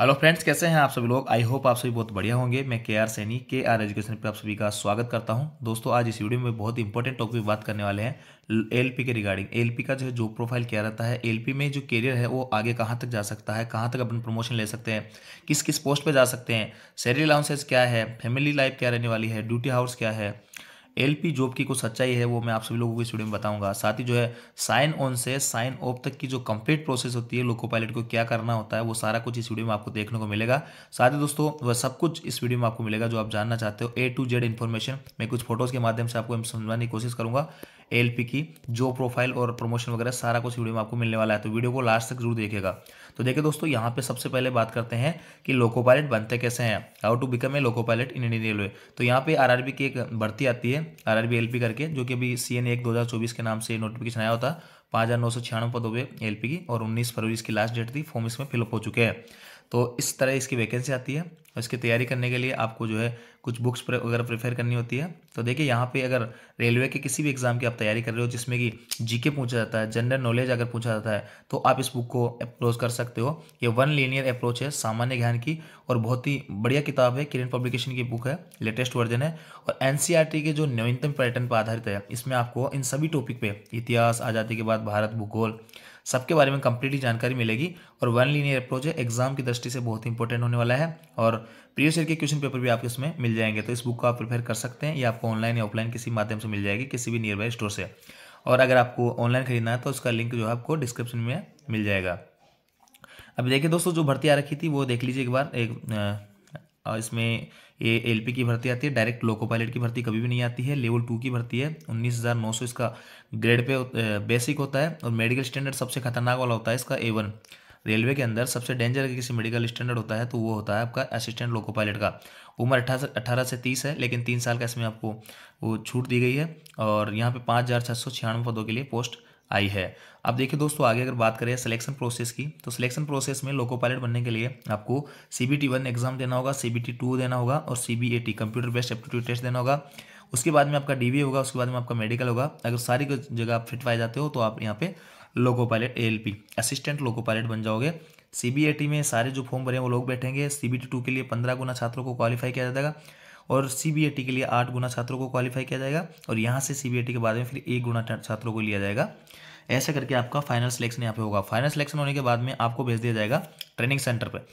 hello friends कैसे हैं आप सभी लोग आई होप आप सभी बहुत बढ़िया होंगे मैं के आर सैनी के आर एजुकेशन पर आप सभी का स्वागत करता हूं दोस्तों आज इस वीडियो में बहुत इंपॉर्टेंट टॉपिक बात करने वाले हैं एलपी के रिगार्डिंग एलपी का जो है जॉब प्रोफाइल क्या रहता है एलपी में जो करियर है वो आगे कहाँ तक जा सकता है कहाँ तक अपन प्रमोशन ले सकते हैं किस किस पोस्ट पर जा सकते हैं सैलरी अलाउंसेज क्या है फैमिली लाइफ क्या रहने वाली है ड्यूटी हाउस क्या है एलपी जॉब की कुछ सच्चाई है वो मैं आप सभी लोगों को इस वीडियो में बताऊंगा साथ ही जो है साइन ऑन से साइन ऑफ तक की जो कंप्लीट प्रोसेस होती है लोको पायलट को क्या करना होता है वो सारा कुछ इस वीडियो में आपको देखने को मिलेगा साथ ही दोस्तों वह सब कुछ इस वीडियो में आपको मिलेगा जो आप जानना चाहते हो ए टू जेड इन्फॉर्मेशन मैं कुछ फोटोज के माध्यम से आपको समझाने की कोशिश करूंगा एल की जो प्रोफाइल और प्रमोशन वगैरह सारा कुछ वीडियो में आपको मिलने वाला है तो वीडियो को लास्ट तक जरूर देखेगा तो देखिए दोस्तों यहाँ पे सबसे पहले बात करते हैं कि लोको पायलट बनते कैसे हैं how to become a loco pilot in Indian railway तो यहाँ पे आरआरबी की एक भर्ती आती है आरआरबी एलपी करके जो कि अभी सी एन एक दो के नाम से नोटिफिकेशन आया होता पाँच हज़ार नौ सौ छियानवे पदों पर एल की और उन्नीस फरवरी की लास्ट डेट थी फॉर्म इसमें फिलअप हो चुके हैं तो इस तरह इसकी वैकेंसी आती है इसकी तैयारी करने के लिए आपको जो है कुछ बुक्स वगैरह प्रिफेयर करनी होती है तो देखिए यहाँ पे अगर रेलवे के किसी भी एग्ज़ाम की आप तैयारी कर रहे हो जिसमें कि जीके पूछा जाता है जनरल नॉलेज अगर पूछा जाता है तो आप इस बुक को अप्रोच कर सकते हो ये वन लीनियर अप्रोच है सामान्य ज्ञान की और बहुत ही बढ़िया किताब है किरण पब्लिकेशन की बुक है लेटेस्ट वर्जन है और एन e के जो नवीनतम पैटर्न पर आधारित है इसमें आपको इन सभी टॉपिक पर इतिहास आज़ादी के बाद भारत भूगोल सबके बारे में कंप्लीटली जानकारी मिलेगी और वन लीनियर अप्रोच है एग्जाम की दृष्टि से बहुत ही इंपॉर्टेंट होने वाला है और प्रीवियस ईयर के क्वेश्चन पेपर भी आपके उसमें मिल जाएंगे तो इस बुक को आप प्रिफेयर कर सकते हैं या आपको ऑनलाइन या ऑफलाइन किसी माध्यम से मिल जाएगी किसी भी नियर बाई स्टोर से और अगर आपको ऑनलाइन खरीदना है तो उसका लिंक जो है आपको डिस्क्रिप्शन में मिल जाएगा अभी देखिए दोस्तों जो भर्ती आ रखी थी वो देख लीजिए एक बार एक इसमें ये एल की भर्ती आती है डायरेक्ट लोको पायलट की भर्ती कभी भी नहीं आती है लेवल टू की भर्ती है उन्नीस हज़ार नौ सौ इसका ग्रेड पे बेसिक होता है और मेडिकल स्टैंडर्ड सबसे खतरनाक वाला होता है इसका ए वन रेलवे के अंदर सबसे डेंजर किसी मेडिकल स्टैंडर्ड होता है तो वो होता है आपका असिस्टेंट लोको पायलट का उम्र अट्ठारह अठारह से तीस है लेकिन तीन साल का इसमें आपको वो छूट दी गई है और यहाँ पे पाँच हज़ार छः सौ छियानवे पदों के लिए पोस्ट आई है अब देखिए दोस्तों आगे अगर बात करें सिलेक्शन प्रोसेस की तो सिलेक्शन प्रोसेस में लोको पायलट बनने के लिए आपको C B T one exam देना होगा सी बी टी टू देना होगा और C B A T computer based aptitude test देना होगा उसके बाद में आपका डी होगा उसके बाद में आपका मेडिकल होगा अगर सारी जगह आप फिट पाए जाते हो तो आप यहाँ पे loco pilot A L P assistant loco pilot बन जाओगे सी बी ए टी में सारे जो फॉर्म भरे हैं वो लोग बैठेंगे सी बी टी टू के लिए पंद्रह गुना छात्रों को क्वालिफाई किया जाएगा और सी के लिए आठ गुना छात्रों को क्वालिफाई किया जाएगा और यहाँ से सी के बाद में फिर एक गुना छात्रों को लिया जाएगा ऐसा करके आपका फाइनल सिलेक्शन यहाँ पे होगा फाइनल सिलेक्शन होने के बाद में आपको भेज दिया जाएगा ट्रेनिंग सेंटर पर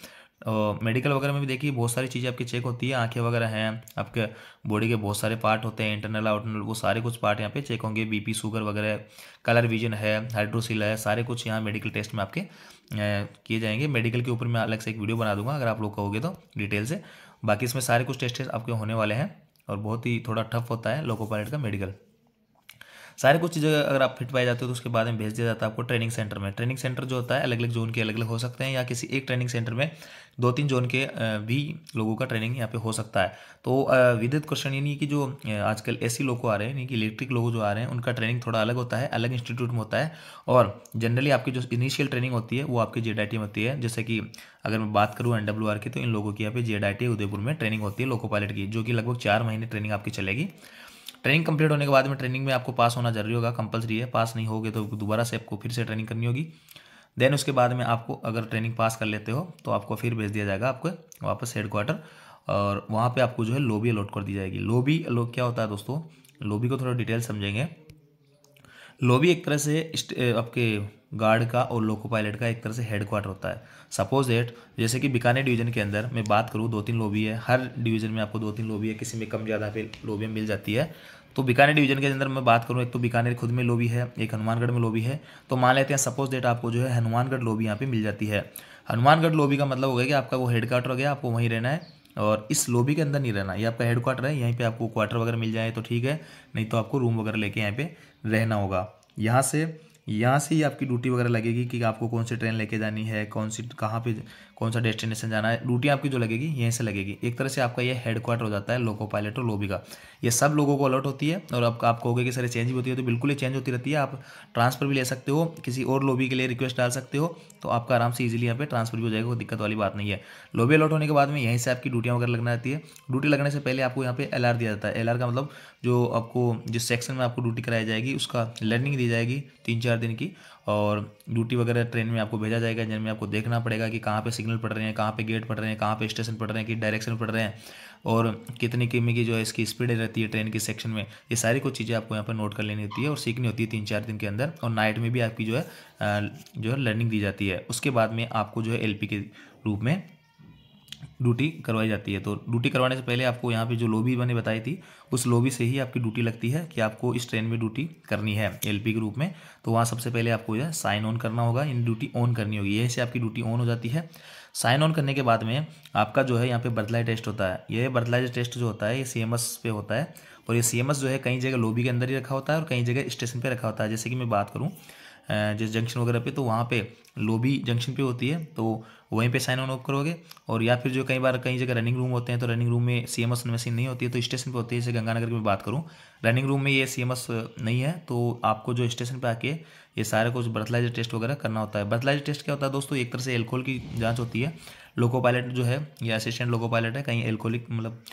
और मेडिकल वगैरह में भी देखिए बहुत सारी चीज़ें आपकी चेक होती है आंखें वगैरह हैं आपके बॉडी के बहुत सारे पार्ट होते हैं इंटरनल आउटरनल वो सारे कुछ पार्ट यहाँ पे चेक होंगे बीपी शुगर वगैरह कलर विजन है हाइड्रोसिल है सारे कुछ यहाँ मेडिकल टेस्ट में आपके किए जाएंगे मेडिकल के ऊपर मैं अलग से एक वीडियो बना दूंगा अगर आप लोग कहोगे तो डिटेल से बाकी इसमें सारे कुछ टेस्ट आपके होने वाले हैं और बहुत ही थोड़ा टफ होता है लोको पायलट का मेडिकल सारे कुछ चीज़ें अगर आप फिट पाए जाते हो तो उसके बाद में भेज दिया जाता है आपको ट्रेनिंग सेंटर में ट्रेनिंग सेंटर जो होता है अलग अलग जोन के अलग अलग हो सकते हैं या किसी एक ट्रेनिंग सेंटर में दो तीन जोन के भी लोगों का ट्रेनिंग यहाँ पे हो सकता है तो विदित क्वेश्चन यानी कि जो आजकल ए सी लोग आ रहे हैं यानी कि इलेक्ट्रिक लोग जो आ रहे हैं उनका ट्रेनिंग थोड़ा अलग होता है अलग इंस्टीट्यूट में होता है और जनरली आपकी जो इनिशियल ट्रेनिंग होती है वो आपकी जे में होती है जैसे कि अगर मैं बात करूँ एन की तो इन लोगों की यहाँ पे जे उदयपुर में ट्रेनिंग होती है लोको पायलट की जो कि लगभग चार महीने ट्रेनिंग आपकी चलेगी ट्रेनिंग कंप्लीट होने के बाद में ट्रेनिंग में आपको पास होना जरूरी होगा कंपलसरी है पास नहीं होगे तो दोबारा से आपको फिर से ट्रेनिंग करनी होगी देन उसके बाद में आपको अगर ट्रेनिंग पास कर लेते हो तो आपको फिर भेज दिया जाएगा आपको वापस हेड क्वार्टर और वहाँ पर आपको जो है लोबी अलॉट कर दी जाएगी लोबी अलो क्या होता है दोस्तों लोबी को थोड़ा डिटेल समझेंगे लोबी एक तरह से आपके गार्ड का और लोको पायलट का एक तरह से हेडक्वार्टर होता है सपोज एट जैसे कि बीकानेर डिवीजन के अंदर मैं बात करूँ दो तीन लोबी है हर डिवीजन में आपको दो तीन लोबी है किसी में कम ज़्यादा फिर लोबियाँ मिल जाती है तो बीकानेर डिवीजन के अंदर मैं बात करूँ एक तो बीकानेर खुद में लोबी है एक हनुमानगढ़ में लोबी है तो मान लेते हैं सपोज डेट आपको जो है हनुमानगढ़ लोबी यहाँ पे मिल जाती है हनुमानगढ़ लोबी का मतलब हो गया कि आपका वो हेड क्वार्टर हो गया आपको वहीं रहना है और इस लोबी के अंदर नहीं रहना ये आपका हेडक्वार्टर है यहीं पे आपको क्वार्टर वगैरह मिल जाए तो ठीक है नहीं तो आपको रूम वगैरह लेके यहाँ पे रहना होगा यहाँ से यहाँ से ही आपकी ड्यूटी वगैरह लगेगी कि आपको कौन सी ट्रेन लेके जानी है कौन सी कहाँ पे कौन सा डेस्टिनेशन जाना है ड्यूटी आपकी जो लगेगी यहीं से लगेगी एक तरह से आपका ये हेडक्वार्टर हो जाता है लोको पायलट और लोबी का ये सब लोगों को अलर्ट होती है और आपका आप कहोगे कि सर चेंज भी होती है तो बिल्कुल ही चेंज होती रहती है आप ट्रांसफर भी ले सकते हो किसी और लोबी के लिए रिक्वेस्ट डाल सकते हो तो आपका आराम से ईजिली यहाँ पे ट्रांसफर भी हो जाएगा कोई दिक्कत वाली बात नहीं है लोबी अलर्ट होने के बाद में यहीं से आपकी ड्यूटियाँ वगैरह लगना रहती है ड्यूटी लगने से पहले आपको यहाँ पे एल दिया जाता है एल का मतलब जो आपको जिस सेक्शन में आपको ड्यूटी कराई जाएगी उसका लर्निंग दी जाएगी तीन चार दिन की और ड्यूटी वगैरह ट्रेन में आपको भेजा जाएगा जिनमें आपको देखना पड़ेगा कि कहाँ पर सिग्नल सिग्नल पढ़ रहे हैं कहाँ पे गेट पढ़ रहे हैं कहाँ पे स्टेशन पढ़ रहे हैं किस डायरेक्शन पढ़ रहे हैं और कितनी किमी की जो है इसकी स्पीड रहती है ट्रेन के सेक्शन में ये सारी कुछ चीज़ें आपको यहाँ पर नोट कर लेनी होती है और सीखनी होती है तीन चार दिन के अंदर और नाइट में भी आपकी जो है जो है लर्निंग दी जाती है उसके बाद में आपको जो है एल के रूप में ड्यूटी करवाई जाती है तो ड्यूटी करवाने से पहले आपको यहाँ पे जो लोबी मैंने बताई थी उस लोबी से ही आपकी ड्यूटी लगती है कि आपको इस ट्रेन में ड्यूटी करनी है एलपी के रूप में तो वहाँ सबसे पहले आपको जो है साइन ऑन करना होगा यानी ड्यूटी ऑन करनी होगी यहीं से आपकी ड्यूटी ऑन हो जाती है साइन ऑन करने के बाद में आपका जो है यहाँ पे बदलाई टेस्ट होता है यह बर्थलाइट टेस्ट जो होता है ये सी पे होता है और ये सी जो है कई जगह लोबी के अंदर ही रखा होता है और कई जगह स्टेशन पर रखा होता है जैसे कि मैं बात करूँ जिस जंक्शन वगैरह पे तो वहाँ पे लोबी जंक्शन पे होती है तो वहीं पे साइन ऑन ऑफ करोगे और या फिर जो कई बार कई जगह रनिंग रूम होते हैं तो रनिंग रूम में सी एम एस मशीन नहीं होती है तो स्टेशन पे होती है जैसे गंगानगर की बात करूँ रनिंग रूम में ये सी एम एस नहीं है तो आपको जो स्टेशन पर आके ये सारा कुछ बर्थलाइजर टेस्ट वगैरह करना होता है बर्थलाइजर टेस्ट क्या होता है दोस्तों एक तरह से एल्कोहल की जाँच होती है लोको पायलट जो है या असिस्टेंट लोको पायलट है कहीं एल्कोहलिक मतलब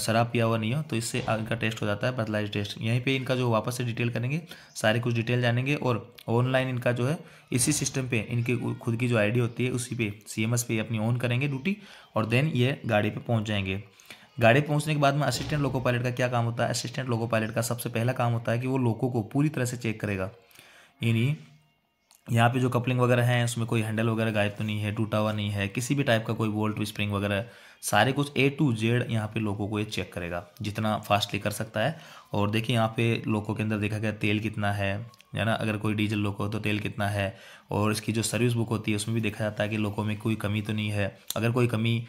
शराब पिया हुआ नहीं हो तो इससे इनका टेस्ट हो जाता है बदलाइज टेस्ट यहीं पे इनका जो वापस से डिटेल करेंगे सारे कुछ डिटेल जानेंगे और ऑनलाइन इनका जो है इसी सिस्टम पे इनकी खुद की जो आईडी होती है उसी पे सीएमएस पे अपनी ऑन करेंगे ड्यूटी और देन ये गाड़ी पे पहुंच जाएंगे गाड़ी पहुंचने के बाद में असिस्टेंट लोको पायलट का क्या काम होता है असिस्टेंट लोको पायलट का सबसे पहला काम होता है कि वो लोको को पूरी तरह से चेक करेगा यानी यहाँ पे जो कपलिंग वगैरह हैं उसमें कोई हैंडल वगैरह गायब तो नहीं है टूटा हुआ नहीं है किसी भी टाइप का कोई बोल्ट स्प्रिंग वगैरह सारे कुछ ए टू जेड यहाँ पे लोगों को ये चेक करेगा जितना फास्टली कर सकता है और देखिए यहाँ पे लोगों के अंदर देखा गया तेल कितना है है ना अगर कोई डीजल लोको तो तेल कितना है और इसकी जो सर्विस बुक होती है उसमें भी देखा जाता है कि लोगों में कोई कमी तो नहीं है अगर कोई कमी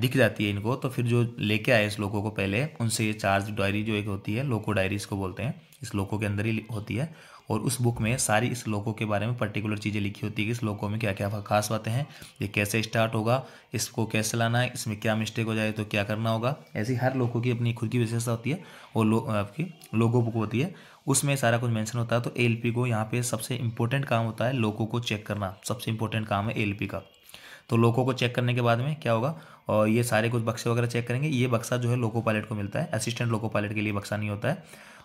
दिख जाती है इनको तो फिर जो लेके आए इस लोगों को पहले उनसे ये चार्ज डायरी जो एक होती है लोको डायरी इसको बोलते हैं इस लोगों के अंदर ही होती है और उस बुक में सारी इस लोगों के बारे में पर्टिकुलर चीज़ें लिखी होती है कि इस लोगों में क्या क्या खास बातें हैं ये कैसे स्टार्ट होगा इसको कैसे लाना है इसमें क्या मिस्टेक हो जाए तो क्या करना होगा ऐसी हर लोगों की अपनी खुद की विशेषता होती है और लो, आपकी लोगो बुक होती है उसमें सारा कुछ मेंशन होता है तो एलपी को यहाँ पे सबसे इम्पोर्टेंट काम होता है लोगों को चेक करना सबसे इम्पोर्टेंट काम है एलपी का तो लोगों को चेक करने के बाद में क्या होगा और ये सारे कुछ बक्से वगैरह चेक करेंगे ये बक्सा जो है लोको पायलट को मिलता है असिस्टेंट लोको पायलट के लिए बक्सा नहीं होता है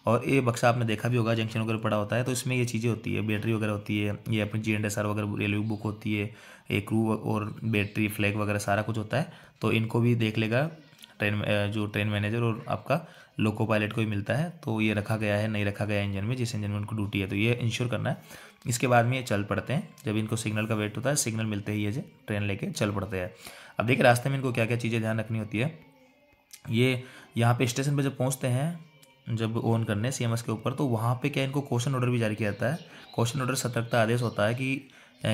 और ये बक्सा आपने देखा भी होगा जंक्शन वगैरह पड़ा होता है तो इसमें ये चीज़ें होती है बैटरी वगैरह होती है ये अपनी जी एंड एस आर वगैरह रेलवे बुक होती है एक क्रू और बैटरी फ्लैग वगैरह सारा कुछ होता है तो इनको भी देख लेगा ट्रेन जो ट्रेन मैनेजर और आपका लोको पायलट को ही मिलता है तो ये रखा गया है नहीं रखा गया इंजन में जिस इंजन में उनको ड्यूटी है तो ये इंश्योर करना है इसके बाद में ये चल पड़ते हैं जब इनको सिग्नल का वेट होता है सिग्नल मिलते ही ये ट्रेन लेके चल पड़ते हैं अब देखिए रास्ते में इनको क्या क्या चीज़ें ध्यान रखनी होती है ये यहाँ पे स्टेशन पे जब पहुँचते हैं जब ओन करने सी के ऊपर तो वहाँ पे क्या इनको क्वेश्चन ऑर्डर भी जारी किया जाता है क्वेश्चन ऑर्डर सतर्कता आदेश होता है कि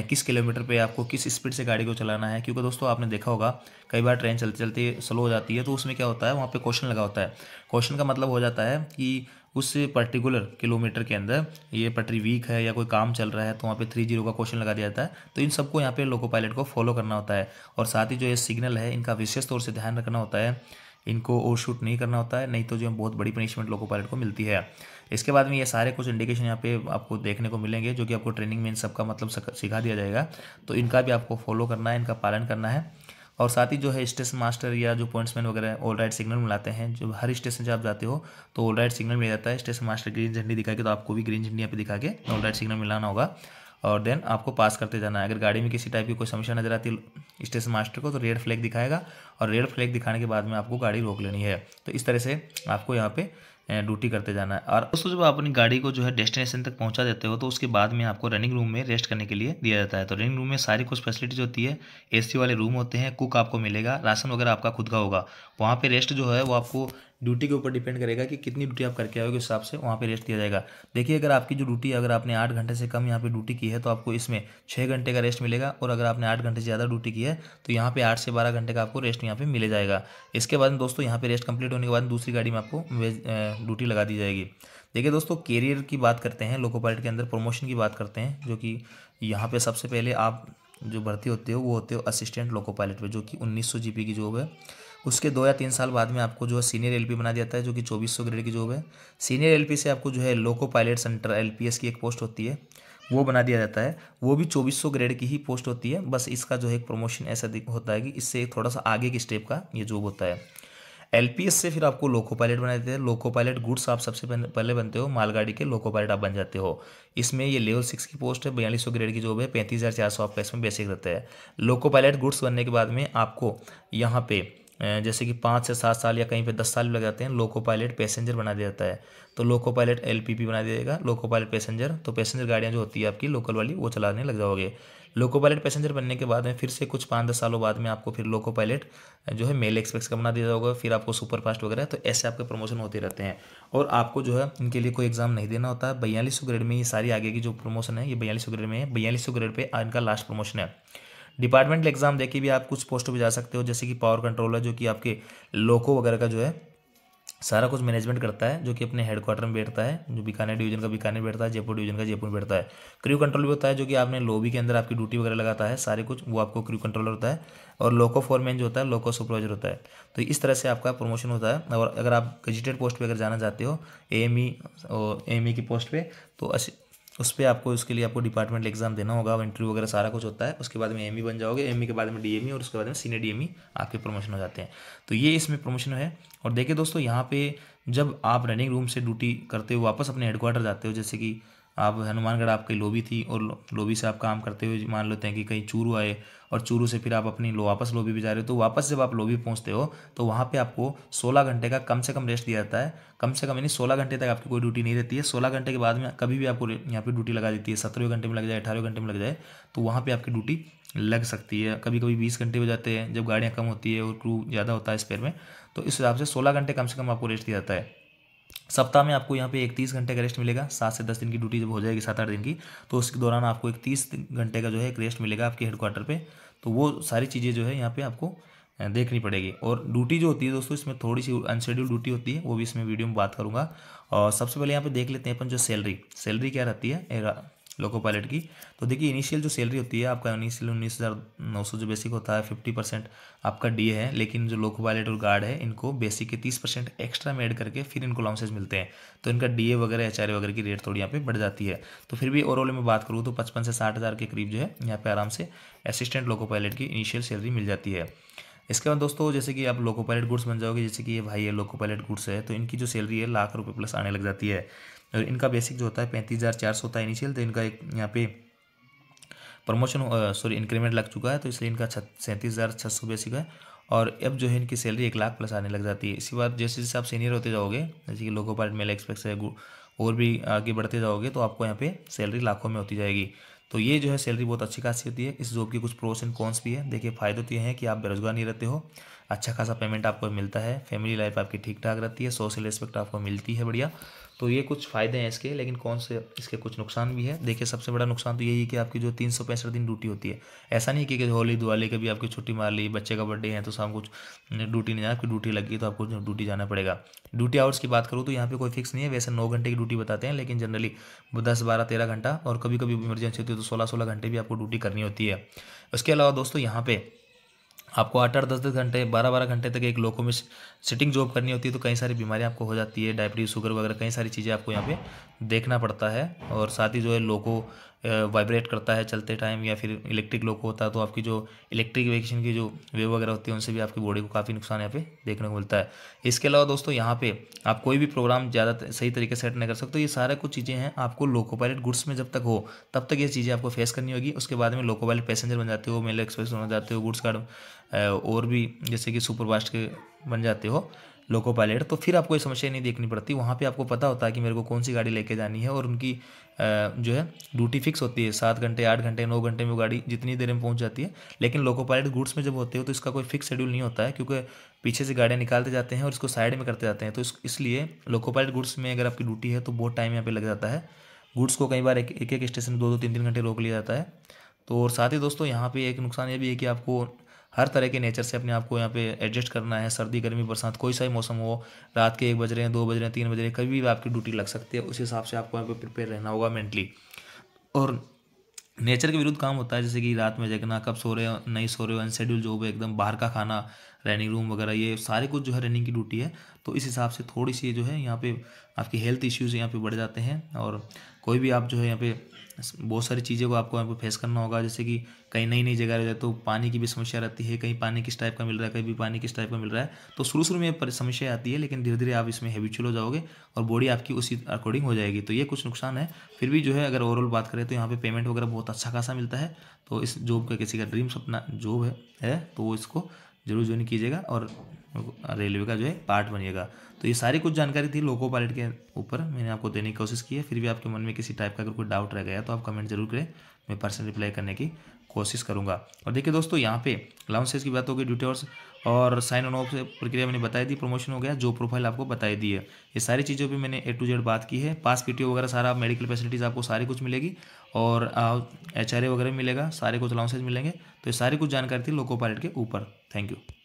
किस किलोमीटर पे आपको किस स्पीड से गाड़ी को चलाना है क्योंकि दोस्तों आपने देखा होगा कई बार ट्रेन चलते चलते स्लो हो जाती है तो उसमें क्या होता है वहाँ पे क्वेश्चन लगा होता है क्वेश्चन का मतलब हो जाता है कि उस पर्टिकुलर किलोमीटर के अंदर ये पटरी वीक है या कोई काम चल रहा है तो वहाँ पे थ्री जीरो का क्वेश्चन लगा दिया जाता है तो इन सबको यहाँ पे लोको पायलट को फॉलो करना होता है और साथ ही जो ये सिग्नल है इनका विशेष तौर से ध्यान रखना होता है इनको ओवर शूट नहीं करना होता है नहीं तो जो है बहुत बड़ी पनिशमेंट लोको पायलट को मिलती है इसके बाद में ये सारे कुछ इंडिकेशन यहाँ पे आपको देखने को मिलेंगे जो कि आपको ट्रेनिंग में इन सबका मतलब सिखा दिया जाएगा तो इनका भी आपको फॉलो करना है इनका पालन करना है और साथ ही जो है स्टेशन मास्टर या जो पॉइंट्समैन वगैरह ऑल राइट सिग्नल मिलाते हैं जब हर स्टेशन से आप जाते हो तो ऑल राइट सिग्नल मिल जाता है स्टेशन मास्टर ग्रीन झंडी दिखाएगी तो आपको भी ग्रीन झंडी यहाँ पे दिखा के ऑल राइट सिग्नल मिलाना होगा और देन आपको पास करते जाना है अगर गाड़ी में किसी टाइप की कोई समस्या नजर आती है स्टेशन मास्टर को तो रेड फ्लैग दिखाएगा और रेड फ्लैग दिखाने के बाद में आपको गाड़ी रोक लेनी है तो इस तरह से आपको यहाँ पे ड्यूटी करते जाना है और दोस्तों जब आप अपनी गाड़ी को जो है डेस्टिनेशन तक पहुंचा देते हो तो उसके बाद में आपको रनिंग रूम में रेस्ट करने के लिए दिया जाता है तो रनिंग रूम में सारी कुछ फैसिलिटीज होती है ए वाले रूम होते हैं कुक आपको मिलेगा राशन वगैरह आपका खुद का होगा वहाँ पर रेस्ट जो है वो आपको ड्यूटी के ऊपर डिपेंड करेगा कि कितनी ड्यूटी आप करके आओगे उस हिसाब से वहाँ पे रेस्ट दिया जाएगा देखिए अगर आपकी जो ड्यूटी है अगर आपने आठ घंटे से कम यहाँ पे ड्यूटी की है तो आपको इसमें छः घंटे का रेस्ट मिलेगा और अगर आपने आठ घंटे से ज़्यादा ड्यूटी की है तो यहाँ पे आठ से बारह घंटे का आपको रेस्ट यहाँ पर मिले जाएगा इसके बाद दोस्तों यहाँ पर रेस्ट कंप्लीट होने के बाद दूसरी गाड़ी में आपको ड्यूटी लगा दी जाएगी देखिए दोस्तों कैरियर की बात करते हैं लोको पायलट के अंदर प्रमोशन की बात करते हैं जो कि यहाँ पे सबसे पहले आप जो भर्ती होते हो वो होते हो असिस्टेंट लोको पायलट पर जो कि 1900 जीपी की जॉब है उसके दो या तीन साल बाद में आपको जो है सीनियर एल बना दिया जाता है जो कि चौबीस ग्रेड की जॉब है सीनियर एल से आपको जो है लोको पायलट सेंटर एल की एक पोस्ट होती है वो बना दिया जाता है वो भी 2400 ग्रेड की ही पोस्ट होती है बस इसका जो है एक प्रमोशन ऐसा होता है कि इससे थोड़ा सा आगे के स्टेप का ये जॉब होता है एलपीएस से फिर आपको लोको पायलट बना देते हैं लोको पायलट गुड्स आप सबसे पहले बनते हो मालगाड़ी के लोको पायलट आप बन जाते हो इसमें ये लेवल सिक्स की पोस्ट है बयालीस सौ ग्रेड की जॉब है पैंतीस हज़ार चार सौ आपका इसमें बेसिक रहता है लोको पायलट गुड्स बनने के बाद में आपको यहाँ पे जैसे कि पाँच से सात साल या कहीं पे दस साल भी लग जाते हैं लोको पायलट पैसेंजर बना दिया जाता है तो लोको पायलट एल बना दिया जाएगा लोको पायलट पैसेंजर तो पैसेंजर गाड़ियाँ जो होती है आपकी लोकल वाली वो चलाने लग जाओगे लोको पायलट पैसेंजर बनने के बाद में फिर से कुछ पाँच दस सालों बाद में आपको फिर लोको पायलट जो है मेल एक्सप्रेस का बना दिया जाओगे फिर आपको सुपर फास्ट वगैरह तो ऐसे आपके प्रमोशन होते रहते हैं और आपको जो है इनके लिए कोई एग्जाम नहीं देना होता बयालीस ग्रेड में ये सारी आगे की जो प्रमोशन है ये बयालीस ग्रेड में है बयालीस ग्रेड पर इनका लास्ट प्रमोशन है डिपार्टमेंटल एग्जाम देके भी आप कुछ पोस्ट पे जा सकते हो जैसे कि पावर कंट्रोलर जो कि आपके लोको वगैरह का जो है सारा कुछ मैनेजमेंट करता है जो कि अपने हेडक्वार्टर में बैठता है जो बीकानेर डिवीजन का बीकानेर बैठता है जयपुर डिवीजन का जयपुर बैठता है क्रू कंट्रोल भी होता है जो कि आपने लोबी के अंदर आपकी ड्यूटी वगैरह लगाता है सारे कुछ वो आपको क्रू कंट्रोलर होता है और लोको फोरमैन जो होता है लोको सुपरवाइजर होता है तो इस तरह से आपका प्रमोशन होता है और अगर आप गजिटेड पोस्ट पर अगर जाना चाहते हो ए एम ई और एम ई की पोस्ट पर तो उस पर आपको उसके लिए आपको डिपार्टमेंट एग्जाम देना होगा इंटरव्यू वगैरह सारा कुछ होता है उसके बाद में एम e बन जाओगे एम e के बाद में डी e और उसके बाद में सीनियर डी आपके प्रमोशन हो जाते हैं तो ये इसमें प्रमोशन है और देखिए दोस्तों यहाँ पे जब आप रनिंग रूम से ड्यूटी करते हो वापस अपने हेडक्वार्टर जाते हो जैसे कि आप हनुमानगढ़ आपकी लोबी थी और लोबी से आप काम करते हुए मान लेते हैं कि कहीं चूरू आए और चूरू से फिर आप अपनी लो वापस लोबी भी जा रहे हो तो वापस जब आप लोबी पहुंचते हो तो वहाँ पे आपको 16 घंटे का कम से कम रेस्ट दिया जाता है कम से कम यानी 16 घंटे तक आपकी कोई ड्यूटी नहीं रहती है 16 घंटे के बाद में कभी भी आपको यहाँ पे ड्यूटी लगा देती है सत्रहवें घंटे में लग जाए अठारहवें घंटे में लग जाए तो वहाँ पर आपकी ड्यूटी लग सकती है कभी कभी बीस घंटे भी जाते हैं जब गाड़ियाँ कम होती है और क्रू ज़्यादा होता है स्पेयर में तो इस हिसाब से सोलह घंटे कम से कम आपको रेस्ट दिया जाता है सप्ताह में आपको यहाँ पे एक तीस घंटे का रेस्ट मिलेगा सात से दस दिन की ड्यूटी जब हो जाएगी सात आठ दिन की तो उसके दौरान आपको एक तीस घंटे का जो है एक रेस्ट मिलेगा आपके हेडक्वार्टर पे तो वो सारी चीज़ें जो है यहाँ पे आपको देखनी पड़ेगी और ड्यूटी जो होती है दोस्तों इसमें थोड़ी सी अनशेड्यूल ड्यूटी होती है वो भी इसमें वीडियो में बात करूँगा और सबसे पहले यहाँ पे देख लेते हैं अपन जो सैलरी सैलरी क्या रहती है लोको पायलट की तो देखिए इनिशियल जो सैलरी होती है आपका इनिशियल उन्नीस हज़ार नौ सौ जो बेसिक होता है फिफ्टी परसेंट आपका डी है लेकिन जो लोको पायलट और गार्ड है इनको बेसिक के तीस परसेंट एक्स्ट्रा में एड करके फिर इनको लॉन्सेज मिलते हैं तो इनका डी वगैरह एच वगैरह की रेट थोड़ी यहाँ पे बढ़ जाती है तो फिर भी ओवरऑल में बात करूँ तो पचपन से साठ हज़ार के करीब जो है यहाँ पे आराम से असिस्टेंट लोको पायलट की इनिशियल सैलरी मिल जाती है इसके बाद दोस्तों जैसे कि आप लोको पायलट गुड्स बन जाओगे जैसे कि ये भाई है लोको पायलट गुड्स है तो इनकी जो सैलरी है लाख रुपये प्लस आने लग जाती है और इनका बेसिक जो होता है पैंतीस हज़ार चार सौ होता है इनिशियल तो इनका एक यहाँ पे प्रमोशन सॉरी इंक्रीमेंट लग चुका है तो इसलिए इनका सैंतीस हज़ार छः सौ बेसिक है और अब जो है इनकी सैलरी एक लाख प्लस आने लग जाती है इसी बाद जैसे जैसे आप सीनियर होते जाओगे जैसे कि लोको पायलट मेला एक्सपेक्स है और भी आगे बढ़ते जाओगे तो आपको यहाँ पे सैलरी लाखों में होती जाएगी तो ये जो है सैलरी बहुत अच्छी खासी होती है इस जॉब की कुछ प्रोस एंड कॉन्स भी है देखिए फ़ायदे तो ये हैं कि आप बेरोजगार नहीं रहते हो अच्छा खासा पेमेंट आपको मिलता है फैमिली लाइफ आपकी ठीक ठाक रहती है सोशल रिस्पेक्ट आपको मिलती है बढ़िया तो ये कुछ फ़ायदे हैं इसके लेकिन कौन से इसके कुछ नुकसान भी है देखिए सबसे बड़ा नुकसान तो यही है कि आपकी जो तीन सौ पैंसठ दिन ड्यूटी होती है ऐसा नहीं कि होली दिवाली कभी आपकी छुट्टी मार ली बच्चे का बर्थडे है तो शाम कुछ ड्यूटी नहीं आपकी ड्यूटी लग गई तो आपको ड्यूटी जाना पड़ेगा ड्यूटी आवर्स की बात करूँ तो यहाँ पर कोई फिक्स नहीं है वैसे नौ घंटे की ड्यूटी बताते हैं लेकिन जनरली दस बारह तेरह घंटा और कभी कभी इमरजेंसी होती है तो सोलह सोलह घंटे भी आपको ड्यूटी करनी होती है उसके अलावा दोस्तों यहाँ पर आपको आठ आठ दस दस घंटे बारह बारह घंटे तक एक लोगों में सिटिंग जॉब करनी होती है तो कई सारी बीमारियां आपको हो जाती है डायबिटीज़ शुगर वगैरह कई सारी चीज़ें आपको यहाँ पे देखना पड़ता है और साथ ही जो है लोगों वाइब्रेट करता है चलते टाइम या फिर इलेक्ट्रिक लोक होता है तो आपकी जो इलेक्ट्रिक वेकेशन की जो वेव वगैरह होती है उनसे भी आपकी बॉडी को काफ़ी नुकसान यहाँ पे देखने को मिलता है इसके अलावा दोस्तों यहाँ पे आप कोई भी प्रोग्राम ज़्यादा सही तरीके से सेट नहीं कर सकते ये सारा कुछ चीज़ें हैं आपको लोको पायलट गुड्स में जब तक हो तब तक ये चीज़ें आपको फेस करनी होगी उसके बाद में लोको पायलट पैसेंजर बन जाते हो मेल एक्सप्रेस बन जाते हो गुड्स कार्ड और भी जैसे कि सुपरफास्ट के बन जाते हो लोको पायलट तो फिर आपको ये समस्या नहीं देखनी पड़ती वहाँ पे आपको पता होता है कि मेरे को कौन सी गाड़ी लेके जानी है और उनकी जो है ड्यूटी फिक्स होती है सात घंटे आठ घंटे नौ घंटे में वो गाड़ी जितनी देर में पहुँच जाती है लेकिन लोको पायलट गुड्स में जब होते हो तो इसका कोई फिक्स शेड्यूल नहीं होता है क्योंकि पीछे से गाड़ियाँ निकालते जाते हैं और इसको साइड में करते जाते हैं तो इसलिए लोको पायलट गुड्स में अगर आपकी ड्यूटी है तो बहुत टाइम यहाँ पर लग जाता है गुड्स को कई बार एक एक स्टेशन दो दो तीन तीन घंटे रोक लिया जाता है तो और साथ ही दोस्तों यहाँ पे एक नुकसान ये भी है कि आपको हर तरह के नेचर से अपने आप को यहाँ पे एडजस्ट करना है सर्दी गर्मी बरसात कोई सा ही मौसम हो रात के एक बज रहे हैं दो बज रहे हैं तीन बज रहे हैं कभी भी आपकी ड्यूटी लग सकती है उस हिसाब से आपको यहाँ पे प्रिपेयर रहना होगा मेंटली और नेचर के विरुद्ध काम होता है जैसे कि रात में जगना कब सो रहे हो नहीं सो रहे हो अनशेड्यूल जॉब है एकदम बाहर का खाना रनिंग रूम वगैरह ये सारे कुछ जो है रनिंग की ड्यूटी है तो इस हिसाब से थोड़ी सी जो है यहाँ पे आपकी हेल्थ इश्यूज यहाँ पे बढ़ जाते हैं और कोई भी आप जो है यहाँ पे बहुत सारी चीज़ें को आपको यहाँ पे फेस करना होगा जैसे कि कहीं नई नई जगह रह जाए तो पानी की भी समस्या रहती है कहीं पानी किस टाइप का मिल रहा है कहीं भी पानी किस टाइप का मिल रहा है तो शुरू शुरू में समस्या आती है लेकिन धीरे धीरे आप इसमें हैबिचुअल हो जाओगे और बॉडी आपकी उसी अकॉर्डिंग हो जाएगी तो ये कुछ नुकसान है फिर भी जो है अगर ओवरऑल बात करें तो यहाँ पर पेमेंट वगैरह बहुत अच्छा खासा मिलता है तो इस जॉब का किसी का ड्रीम सपना जॉब है, तो वो इसको जरूर ज्वाइन कीजिएगा और रेलवे का जो है पार्ट बनिएगा तो ये सारी कुछ जानकारी थी लोको पायलट के ऊपर मैंने आपको देने की कोशिश की है फिर भी आपके मन में किसी टाइप का अगर कोई डाउट रह गया तो आप कमेंट जरूर करें मैं पर्सनल रिप्लाई करने की कोशिश करूंगा और देखिए दोस्तों यहाँ पे लाउंसेस की बात होगी ड्यूटी और और साइन ऑन ऑफ प्रक्रिया मैंने बताई दी प्रमोशन हो गया जो प्रोफाइल आपको बताई दी है ये सारी चीज़ों पर मैंने ए टू जेड बात की है पास पी वगैरह सारा मेडिकल फैसिलिटीज़ आपको सारी कुछ मिलेगी और एच वगैरह मिलेगा सारे कुछ अलाउंसेज मिलेंगे तो ये सारी कुछ जानकारी थी लोको पायलट के ऊपर थैंक यू